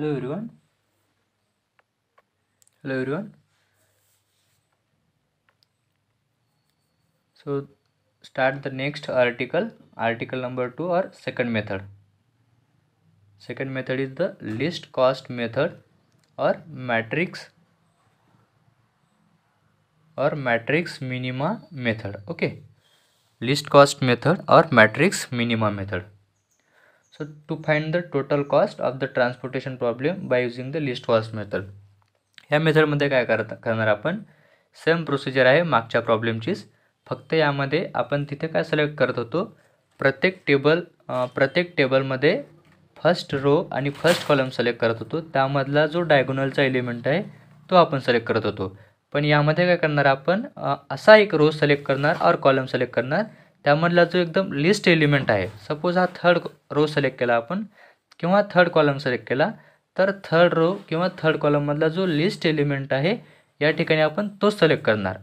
hello everyone hello everyone so start the next article article number 2 or second method second method is the least cost method or matrix or matrix minima method okay least cost method or matrix minima method so to find the total cost of the transportation problem by using the least cost method ह्या मेथडमध्ये काय करणार आपण same procedure आहे मागच्या प्रॉब्लेमचीच फक्त यामध्ये आपण तिथे काय सिलेक्ट करत होतो प्रत्येक टेबल प्रत्येक टेबलमध्ये फर्स्ट रो आणि फर्स्ट कॉलम सिलेक्ट करत होतो त्यामधला जो डायगोनलचा एलिमेंट आहे तो आपण सिलेक्ट करत होतो पण यामध्ये काय करणार आपण असा एक रो सिलेक्ट करणार और कॉलम सिलेक्ट करणार त्यामधला जो एकदम लिस्ट एलिमेंट आहे सपोज हा थर्ड रो सिलेक्ट केला आपण किंवा थर्ड कॉलम सिलेक्ट केला तर थर्ड रो किंवा थर्ड कॉलममधला जो लिस्ट एलिमेंट आहे या ठिकाणी आपण तो सिलेक्ट करणार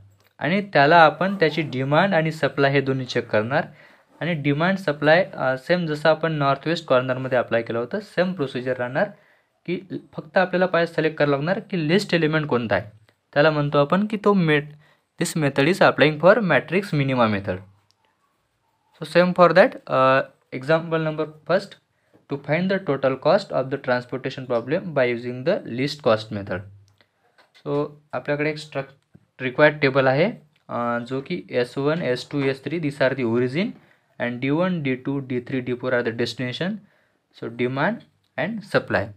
आणि त्याला आपण त्याची डिमांड आणि सप्लाय हे दोन्ही चेक करणार आणि डिमांड सप्लाय सेम जसं आपण नॉर्थ वेस्ट कॉर्नरमध्ये अप्लाय केलं होतं सेम प्रोसिजर राहणार की फक्त आपल्याला पाय सिलेक्ट करावं लागणार की लिस्ट एलिमेंट कोणता आहे त्याला म्हणतो आपण की तो मेट this method is applying for matrix minima method so same for that uh, number number to to the total cost of the the transportation by by the the cost method so आपल्याकडे एक स्ट्रक required table आहे जो की S one S two S three this are the origin and D one D two D three D four are the destination so demand and supply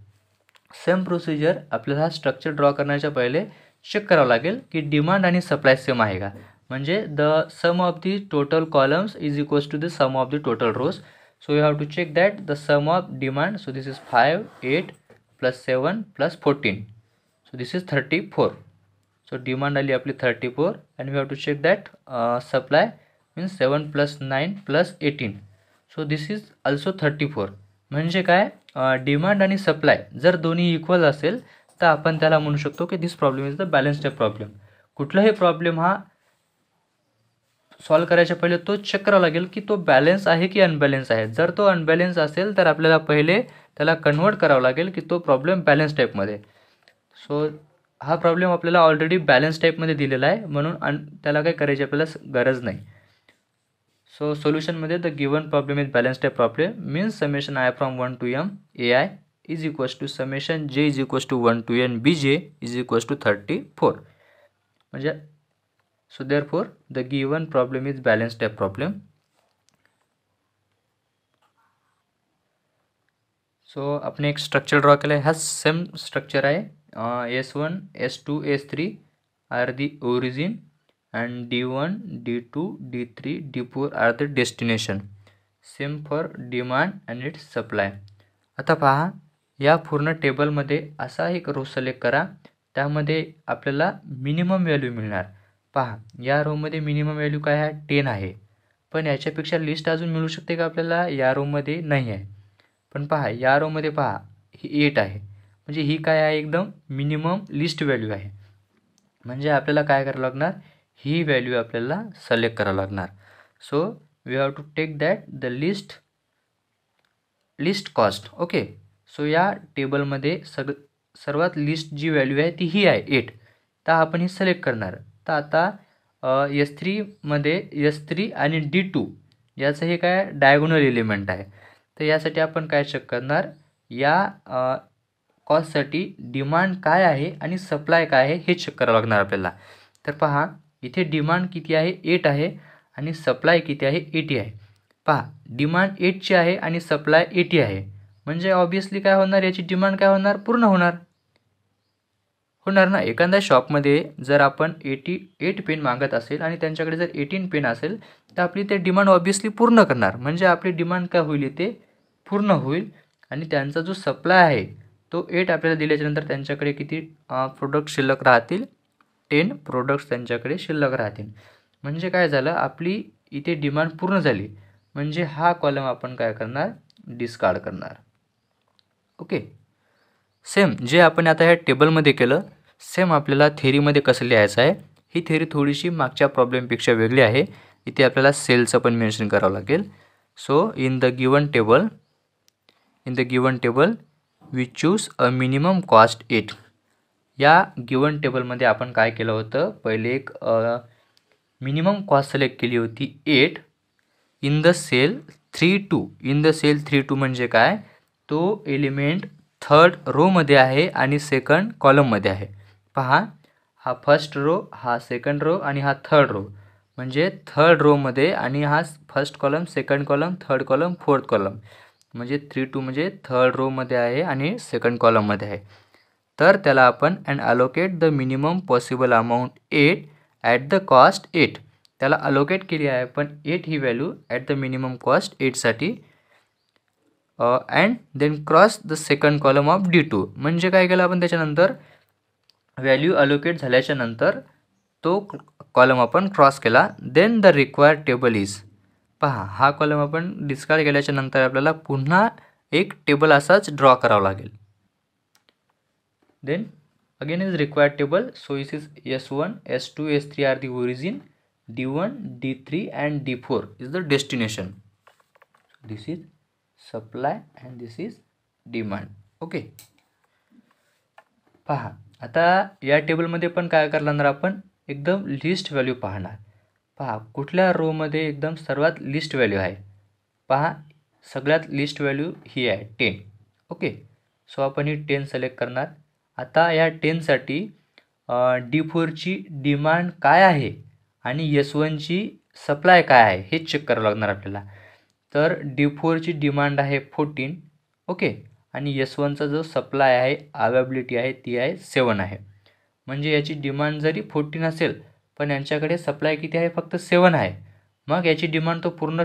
same procedure आपल्याला हा structure draw करण्याच्या पहिले check करावं लागेल की demand आणि supply same आहे का म्हणजे the sum of the total columns is equals to the sum of the total rows so you have to check that the sum of demand so this is five eight plus seven plus fourteen so this is thirty four so demand आली आपली thirty four and we have to check that supply means seven plus nine plus eighteen so this is also thirty four म्हणजे काय demand uh, आणि supply जर दोन्ही equal असेल तर आपण त्याला म्हणू शकतो की this problem is the balanced problem कुठलाही प्रॉब्लेम हा सॉल्व करायच्या पहिले तो चेक करावा लागेल की तो बॅलेन्स आहे की अनबॅलेन्स आहे जर तो अनबॅलेन्स असेल तर आपल्याला पहिले त्याला कन्वर्ट करावं लागेल की तो प्रॉब्लेम बॅलेन्स टाईपमध्ये सो हा प्रॉब्लेम आपल्याला ऑलरेडी बॅलन्स टाईपमध्ये दिलेला आहे म्हणून अन त्याला काही करायची आपल्याला गरज नाही सो सोल्युशनमध्ये the given problem is balance type problem means summation I from one to M A I is equals to summation J is equals to one to N B J is equals to thirty four म्हणजे so therefore द given problem is balance type problem so आपण एक structure draw केला आहे हा same structure आहे S one S two S three are the origin and D one D two D three D four are the destination same for demand and its supply आता पहा या पूर्ण टेबलमध्ये असा एक रो सिलेक्ट करा त्यामध्ये आपल्याला मिनिमम व्हॅल्यू मिळणार पहा या रोममध्ये मिनिमम व्हॅल्यू काय आहे टेन आहे पण याच्यापेक्षा लिस्ट अजून मिळू शकते का आपल्याला या रोममध्ये नाही आहे पण पहा या रोममध्ये पहा ही एट आहे म्हणजे ही काय आहे एकदम मिनिमम लिस्ट व्हॅल्यू आहे म्हणजे आपल्याला काय करावं लागणार ही व्हॅल्यू आपल्याला सिलेक्ट करावं लागणार so we have to take that the least least cost okay so या टेबलमध्ये सग सर्वात लिस्ट जी व्हॅल्यू आहे ती ही आहे एट तर आपण ही सिलेक्ट करणार शकता आता यस थ्रीमध्ये यस थ्री आणि डी टू याचं हे काय डायगोनल एलिमेंट आहे तर यासाठी आपण काय चेक करणार या कॉस्टसाठी डिमांड काय आहे आणि सप्लाय काय आहे हे चेक करावं लागणार आपल्याला तर पहा इथे डिमांड किती आहे एट आहे आणि सप्लाय किती आहे एटी आहे पहा डिमांड एटची आहे आणि सप्लाय एटी आहे म्हणजे ऑब्वियसली काय होणार याची डिमांड काय होणार पूर्ण होणार होणार ना एखाद्या शॉपमध्ये जर आपण एटी एट पेन मागत असेल आणि त्यांच्याकडे जर एटीन पेन असेल तर आपली ते डिमांड ऑब्वियसली पूर्ण करणार म्हणजे आपली डिमांड काय होईल ते पूर्ण होईल आणि त्यांचा जो सप्लाय आहे तो एट आपल्याला दिल्याच्यानंतर त्यांच्याकडे किती प्रोडक्ट शिल्लक राहतील टेन प्रोडक्ट्स त्यांच्याकडे शिल्लक राहतील म्हणजे काय झालं आपली इथे डिमांड पूर्ण झाली म्हणजे हा कॉलम आपण काय करणार डिस्कार्ड करणार ओके सेम जे आपण आता ह्या टेबलमध्ये केलं सेम आपल्याला थेरीमध्ये कसं लिहायचं आहे ही थेरी थोडीशी मागच्या प्रॉब्लेमपेक्षा वेगळी आहे इथे आपल्याला सेलचं पण मेन्शन करावं लागेल so in the given table in the given table we choose a minimum cost at या गिवन टेबलमध्ये आपण काय केलं होतं पहिले एक मिनिमम कॉस्ट सिलेक्ट केली होती at in the cell three two in the cell three two म्हणजे काय तो एलिमेंट थर्ड रोमध्ये आहे आणि सेकंड कॉलममध्ये आहे पहा हा फर्स्ट रो हा सेकंड रो आणि हा थर्ड रो म्हणजे थर्ड रोमध्ये आणि हा first column second column third column fourth column म्हणजे थ्री टू म्हणजे थर्ड रोमध्ये आहे आणि सेकंड कॉलममध्ये आहे तर त्याला आपण and allocate the minimum possible amount eight at the cost eight त्याला अलोकेट केली आहे पण एट ही value at the minimum cost एटसाठी and then cross the second column of D two म्हणजे काय केलं आपण त्याच्यानंतर व्हॅल्यू अलोकेट झाल्याच्या नंतर तो कॉलम आपण क्रॉस केला then the require table is पहा हा कॉलम आपण डिस्कार्ड केल्याच्या नंतर आपल्याला पुन्हा एक टेबल असाच ड्रॉ करावा लागेल then again is required table so is is S one S two S three are the origin D one D three and D four is the destination this is supply and this is demand okay पहा आता या टेबलमध्ये पण काय करणार आपण एकदम list value पाहणार पहा कुठल्या रोमध्ये एकदम सर्वात लिस्ट व्हॅल्यू आहे पहा सगळ्यात लिस्ट व्हॅल्यू ही आहे टेन ओके सो आपण ही टेन सिलेक्ट करणार आता या टेनसाठी डी फोरची डिमांड काय आहे आणि एस वनची सप्लाय काय आहे हे चेक करावं लागणार आपल्याला तर डी फोरची डिमांड आहे फोर्टीन ओके आणि एस वनचा जो सप्लाय आहे अवेबिलिटी आहे ती आहे सेवन आहे म्हणजे याची डिमांड जरी फोर्टीन असेल पण यांच्याकडे सप्लाय किती आहे फक्त सेवन आहे मग याची डिमांड तो पूर्ण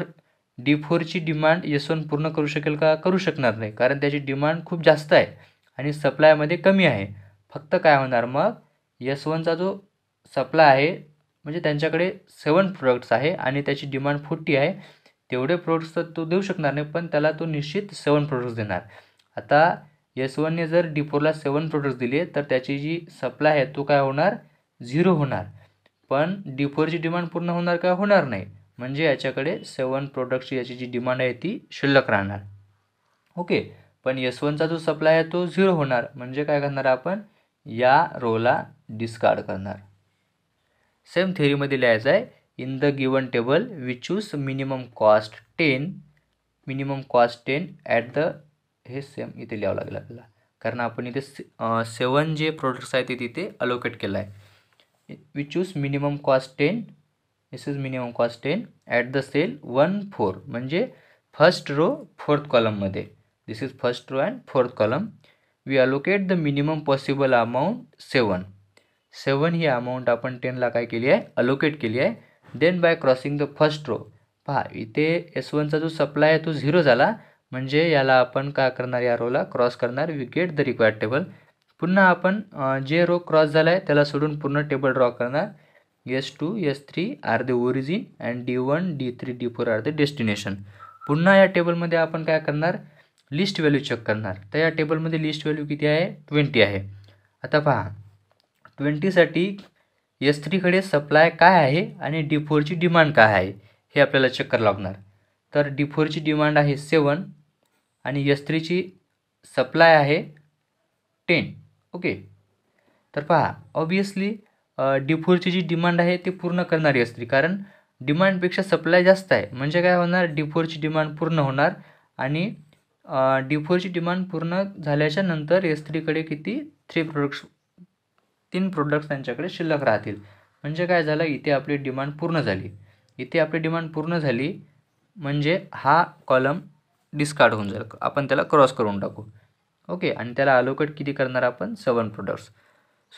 डी फोरची डिमांड एस वन पूर्ण करू शकेल का करू शकणार नाही कारण त्याची डिमांड खूप जास्त आहे आणि सप्लायमध्ये कमी आहे फक्त काय होणार मग एस वनचा जो सप्लाय आहे म्हणजे त्यांच्याकडे सेवन प्रोडक्ट्स आहे आणि त्याची डिमांड फोर्टी आहे तेवढे प्रोडक्ट्स तर तो देऊ शकणार नाही पण त्याला तो निश्चित सेवन प्रोडक्ट्स देणार आता एस वनने जर डी फोरला सेवन प्रोडक्ट्स दिले तर त्याची जी सप्लाय आहे तो काय होणार झिरो होणार पण डी फोरची डिमांड पूर्ण होणार का होणार नाही म्हणजे याच्याकडे सेवन प्रोडक्टची याची जी डिमांड आहे ती शिल्लक राहणार ओके पण एस वनचा जो सप्लाय आहे तो झिरो होणार म्हणजे काय करणार आपण या रोला डिस्कार्ड करणार सेम थेरीमध्ये लिहायचं आहे in the given table we choose minimum cost 10 minimum cost ten at the हे सेम इथे लिहावं लागेल आपल्याला कारण आपण इथे सेवन जे प्रोडक्ट्स आहेत ते तिथे अलोकेट केलं आहे we choose minimum cost ten this is minimum cost ten at the cell one four म्हणजे फर्स्ट रो फोर्थ कॉलममध्ये this is first row and fourth column we allocate the minimum possible amount seven seven ही amount आपण टेनला काय केली आहे allocate केली आहे then by crossing the first row पहा इथे एस वनचा जो सप्लाय आहे तो झिरो झाला म्हणजे याला आपण काय करणार या रोला क्रॉस करणार we get the required table पुन्हा आपण जे रो क्रॉस झाला आहे त्याला सोडून पूर्ण टेबल ड्रॉ करणार S two S three are the origin and D one D three D four are the destination पुन्हा या टेबलमध्ये आपण काय करणार लिस्ट व्हॅल्यू चेक करणार तर या टेबलमध्ये लिस्ट व्हॅल्यू किती आहे ट्वेंटी आहे आता पहा ट्वेंटीसाठी एस थ्रीकडे सप्लाय काय आहे आणि डी फोरची डिमांड काय आहे हे आपल्याला चक्कर लागणार तर डी फोरची डिमांड आहे सेवन आणि एस थ्रीची सप्लाय आहे टेन ओके तर पहा ऑब्वियसली डी फोरची जी डिमांड आहे ती पूर्ण करणारी असते कारण डिमांडपेक्षा सप्लाय जास्त आहे म्हणजे काय होणार डी फोरची डिमांड पूर्ण होणार आणि डी फोरची डिमांड पूर्ण झाल्याच्या नंतर एस थ्रीकडे किती थ्री प्रोडक्ट्स तीन प्रोडक्ट्स त्यांच्याकडे शिल्लक राहतील म्हणजे काय झालं इथे आपली डिमांड पूर्ण झाली इथे आपली डिमांड पूर्ण झाली म्हणजे हा कॉलम डिस्कार्ड होऊन जाईल आपण त्याला क्रॉस करून टाकू ओके आणि त्याला अलोकेट किती करणार आपण सेवन प्रोडक्ट्स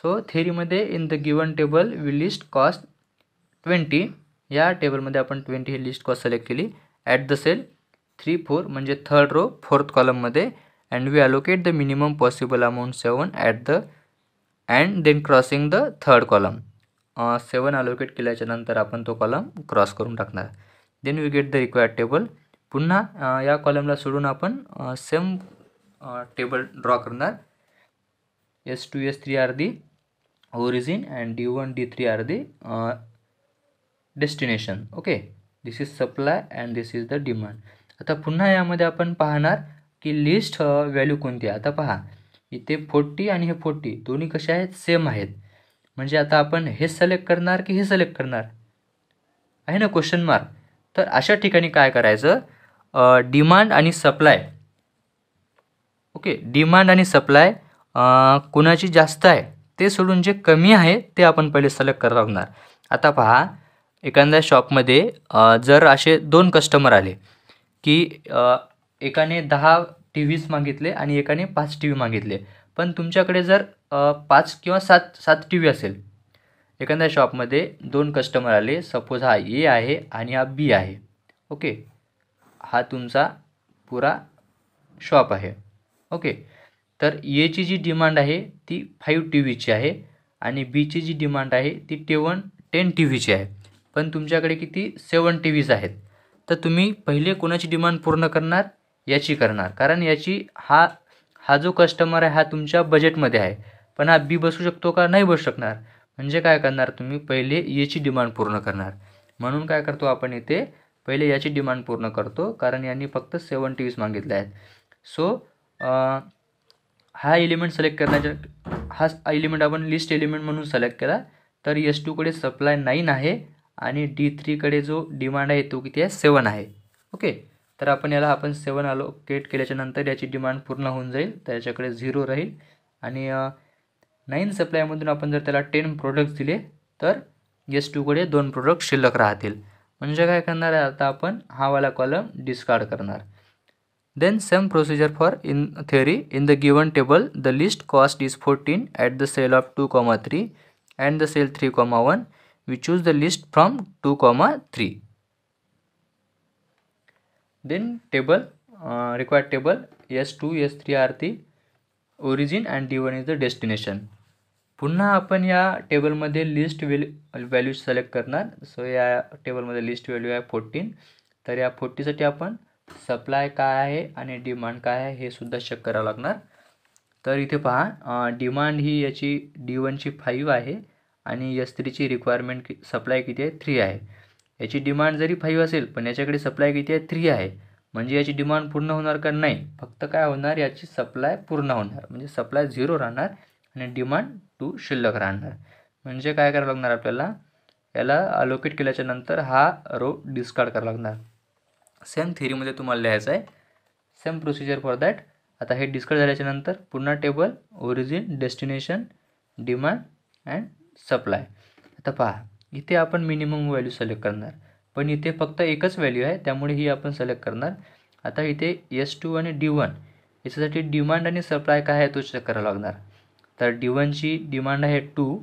सो थेरीमध्ये in the given table we least cost twenty या टेबलमध्ये आपण ट्वेंटी ही लिस्ट कॉस्ट सिलेक्ट केली at the cell three four म्हणजे थर्ड रो फोर्थ कॉलममध्ये and we allocate the minimum possible amount seven at the and then crossing the third column seven allocate केल्याच्यानंतर आपण तो कॉलम क्रॉस करून टाकणार then we get the required table पुन्हा uh, या कॉलमला सोडून आपण सेम टेबल ड्रॉ करणार S two S three are the origin and D one D three are the destination okay this is supply and this is the demand आता पुन्हा यामध्ये आपण पाहणार की लिस्ट व्हॅल्यू uh, कोणती आहे आता पहा इथे फोर्टी आणि हे फोर्टी दोन्ही कसे आहेत सेम आहेत म्हणजे आता आपण हे सिलेक्ट करणार की हे सिलेक्ट करणार आहे ना क्वेश्चन मार्क तर अशा ठिकाणी काय करायचं डिमांड आणि सप्लाय ओके डिमांड आणि सप्लाय कोणाची जास्त आहे ते सोडून जे कमी आहे ते आपण पहिले सिलेक्ट करावं लागणार आता पहा एखाद्या शॉपमध्ये जर असे दोन कस्टमर आले की एकाने दहा टी व्हीच मागितले आणि एकाने पाच टी व्ही मागितले पण तुमच्याकडे जर पाच किंवा सात सात टी व्ही असेल एखाद्या शॉपमध्ये दोन कस्टमर आले सपोज हा ए आहे आणि हा बी आहे ओके हा तुमचा पुरा शॉप आहे ओके तर एची जी डिमांड आहे ती फाईव्ह टी व्हीची आहे आणि बीची जी डिमांड आहे ती टेवन टेन टी व्हीची आहे पण तुमच्याकडे किती सेवन टी व्हीज आहेत तर तुम्ही पहिले कोणाची डिमांड पूर्ण करणार याची करणार कारण याची हा हा जो कस्टमर आहे हा तुमच्या बजेटमध्ये आहे पण हा बी बसू शकतो का नाही बसू शकणार म्हणजे काय करणार तुम्ही पहिले याची डिमांड पूर्ण करणार म्हणून काय करतो आपण इथे पहिले याची डिमांड पूर्ण करतो कारण यांनी फक्त सेवन टी वीस मागितले आहेत सो हा एलिमेंट सिलेक्ट करण्याच्या हा एलिमेंट आपण लिस्ट एलिमेंट म्हणून सिलेक्ट केला तर एस टूकडे सप्लाय नाईन आहे आणि डी थ्रीकडे जो डिमांड आहे तो किती आहे सेवन आहे ओके तर आपण याला आपण सेवन अलोकेट केल्याच्यानंतर याची डिमांड पूर्ण होऊन जाईल त्याच्याकडे झिरो राहील आणि नाईन सप्लायमधून आपण जर त्याला टेन प्रोडक्ट्स दिले तर एस टूकडे दोन प्रोडक्ट शिल्लक राहतील म्हणजे काय करणार आहे आता आपण हावाला कॉलम डिस्कार्ड करणार then same procedure for in theory in the given table the least cost is fourteen at the cell of two comma three and the cell three comma one we choose the least from two comma three require table uh, two table three are are origin and D one is the destination पुन्हा आपण या टेबलमध्ये least well value select करणार so या टेबलमध्ये list value आहे fourteen तर या फोर्टीसाठी आपण सप्लाय काय आहे आणि डिमांड काय आहे हे सुद्धा चेक करावं लागणार तर इथे पहा डिमांड ही याची डी वनची फाईव्ह आहे आणि यस थ्रीची रिक्वायरमेंट कि सप्लाय किती आहे थ्री आहे याची डिमांड जरी फाईव्ह असेल पण याच्याकडे सप्लाय किती आहे थ्री आहे म्हणजे याची डिमांड पूर्ण होणार का नाही फक्त काय होणार याची सप्लाय पूर्ण होणार म्हणजे सप्लाय झिरो राहणार आणि डिमांड टू शिल्लक राहणार म्हणजे काय करावं लागणार आपल्याला याला अलोकेट केल्याच्या नंतर हा रो डिस्कार्ड करावा लागणार सेम थिअरीमध्ये तुम्हाला लिहायचं आहे सेम प्रोसिजर फॉर दॅट आता हे डिस्कार्ड नंतर पुन्हा table origin destination demand and supply आता पहा इथे आपण मिनिमम व्हॅल्यू सिलेक्ट करणार पण इथे फक्त एकच व्हॅल्यू आहे त्यामुळे ही आपण सिलेक्ट करणार आता इथे एस टू आणि डी वन याच्यासाठी डिमांड आणि सप्लाय काय आहे तो चेक करावा लागणार तर डी वनची डिमांड आहे टू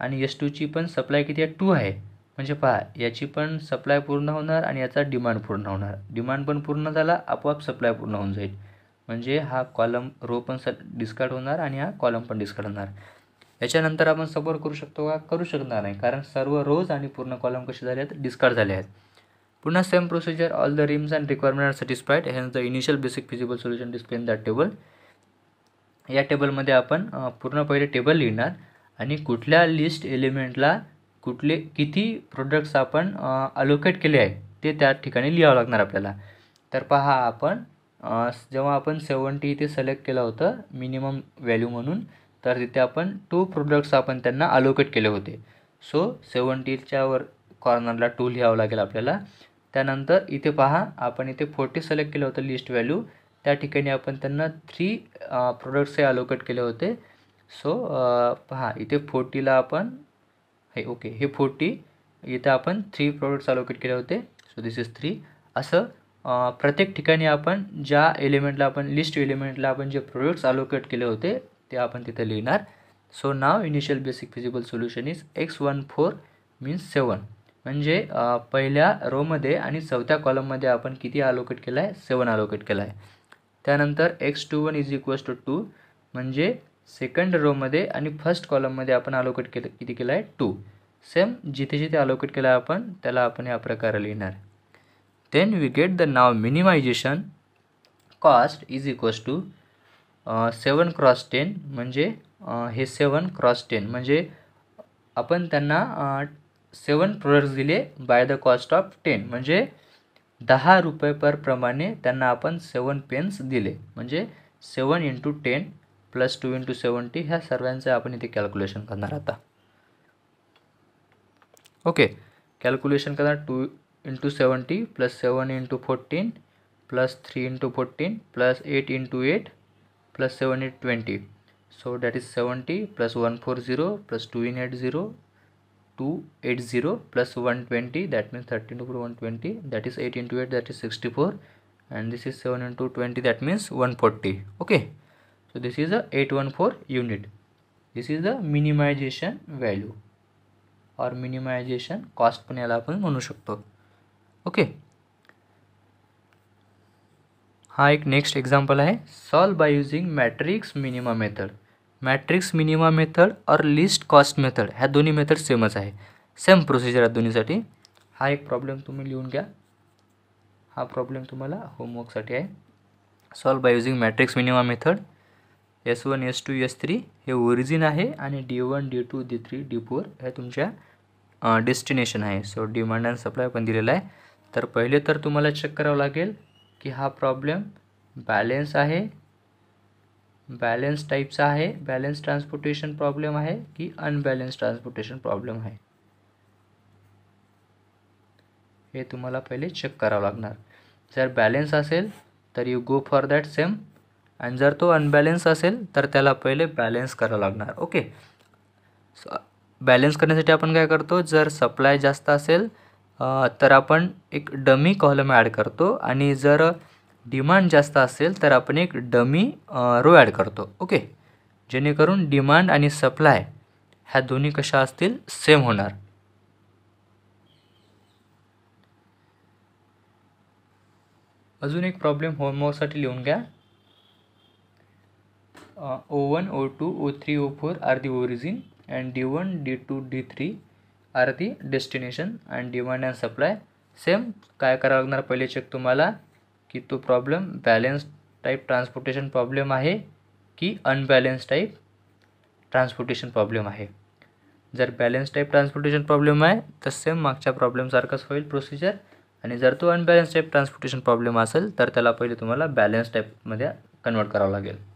आणि एस टूची पण सप्लाय किती आहे टू आहे म्हणजे पहा याची पण सप्लाय पूर्ण होणार आणि याचा डिमांड पूर्ण होणार डिमांड पण पूर्ण झाला आपोआप सप्लाय पूर्ण होऊन जाईल म्हणजे हा कॉलम रो पण स डिस्कार्ड होणार आणि हा कॉलम पण डिस्कार्ड होणार याच्यानंतर आपण सपोर्ट करू शकतो का करू शकणार नाही कारण सर्व रोज आणि पूर्ण कॉलम कसे झाले आहेत डिस्कार्ड झाले आहेत पुन्हा same procedure all the rims and requirement are satisfied hence the initial basic feasible solution display in that table या टेबलमध्ये आपण पूर्ण पहिले टेबल लिहिणार आणि कुठल्या लिस्ट एलिमेंटला कुठले किती प्रोडक्ट्स आपण अलोकेट केले आहेत ते त्या ठिकाणी लिहावं लागणार आपल्याला तर पहा आपण जेव्हा आपण सेवंटी इथे सिलेक्ट केलं होतं मिनिमम व्हॅल्यू म्हणून तर तिथे आपण टू प्रोडक्ट्स आपण त्यांना अलोकेट केले होते सो सेवन्टीच्या वर कॉर्नरला टू लिहावं लागेल आपल्याला त्यानंतर इथे पहा आपण इथे फोर्टी सिलेक्ट केलं होतं लिस्ट व्हॅल्यू त्या ठिकाणी आपण त्यांना थ्री प्रोडक्ट्स हे अलोकेट केले होते सो पहा इथे फोर्टीला आपण हे ओके हे फोर्टी इथे आपण थ्री प्रोडक्ट्स अलोकेट केले होते सो दिस इज थ्री असं प्रत्येक ठिकाणी आपण ज्या एलिमेंटला आपण लिस्ट एलिमेंटला आपण जे प्रोडक्ट्स अलोकेट केले होते ते आपण तिथे लिहिणार so now initial basic feasible solution is X one four means seven म्हणजे पहिल्या रोमध्ये आणि चौथ्या कॉलममध्ये आपण किती अलोकेट केला आहे सेवन अलोकेट केला आहे त्यानंतर X two one is equals to two म्हणजे सेकंड रोमध्ये आणि फर्स्ट कॉलममध्ये आपण अलोकेट केलं किती केलं आहे टू सेम जिथे जिथे अलोकेट केला आपण त्याला आपण या प्रकारे लिहिणार then we get the now minimization cost is equals to seven cross ten म्हणजे हे सेवन क्रॉस टेन म्हणजे आपण त्यांना सेवन प्रोडक्ट्स दिले by the cost of ten म्हणजे दहा रुपये पर प्रमाणे त्यांना आपण सेवन पेन्स दिले म्हणजे seven into ten plus two into seventy ह्या सर्वांचं आपण इथे कॅल्क्युलेशन करणार आता ओके कॅल्क्युलेशन करणार two into seventy plus seven into fourteen plus three into fourteen plus eight into eight 20 so that is 70 plus 140 plus 2880 280 plus 120 that means 13 to 120 that is 8 into 8 that is 64 and this is 7 into 20 that means 140 okay so this is a 814 unit this is the minimization value or minimization cost पण याला आपण म्हणू शकतो हा एक next example आहे solve by using matrix minima method matrix minima method और least cost method ह्या दोन्ही मेथड सेमच आहे सेम प्रोसिजर आहे दोन्हीसाठी हा एक प्रॉब्लेम तुम्ही लिहून घ्या हा प्रॉब्लेम तुम्हाला होमवर्कसाठी आहे solve by using matrix minima method S one S two S three हे ओरिजिन आहे आणि D one D two D three D four हे तुमच्या डेस्टिनेशन आहे सो डिमांड अँड सप्लाय पण दिलेला आहे तर पहिले तर तुम्हाला चेक करावं लागेल की हा प्रॉब्लेम बॅलेन्स आहे बॅलेन्स टाईपचा आहे बॅलन्स ट्रान्सपोर्टेशन प्रॉब्लेम आहे की अनबॅलेन्स ट्रान्सपोर्टेशन प्रॉब्लेम आहे हे तुम्हाला पहिले चेक करावं लागणार जर बॅलेन्स असेल तर you go for that same आणि जर तो अनबॅलेन्स असेल तर त्याला पहिले बॅलेन्स करावं लागणार ओके बॅलेन्स करण्यासाठी आपण काय करतो जर सप्लाय जास्त असेल तर आपण एक डमी कॉलम ॲड करतो आणि जर डिमांड जास्त असेल तर आपण एक डमी रो ॲड करतो ओके जेणेकरून डिमांड आणि सप्लाय ह्या दोन्ही कशा असतील सेम होणार अजून एक प्रॉब्लेम होमवर्कसाठी लिहून घ्या O one O two O three O four are the origin and D one D two D three are the destination and demand and supply same काय करावं लागणार पहिले चेक तुम्हाला की तो problem balance type transportation problem आहे की unbalance type transportation problem आहे जर बॅलेन्स टाईप ट्रान्सपोर्टेशन प्रॉब्लेम आहे तर सेम मागच्या प्रॉब्लेमसारखाच होईल प्रोसिजर आणि जर तो अनबॅलन्स टाईप ट्रान्सपोर्टेशन प्रॉब्लेम असेल तर त्याला पहिले तुम्हाला बॅलेन्स टाईपमध्ये कन्वर्ट करावं लागेल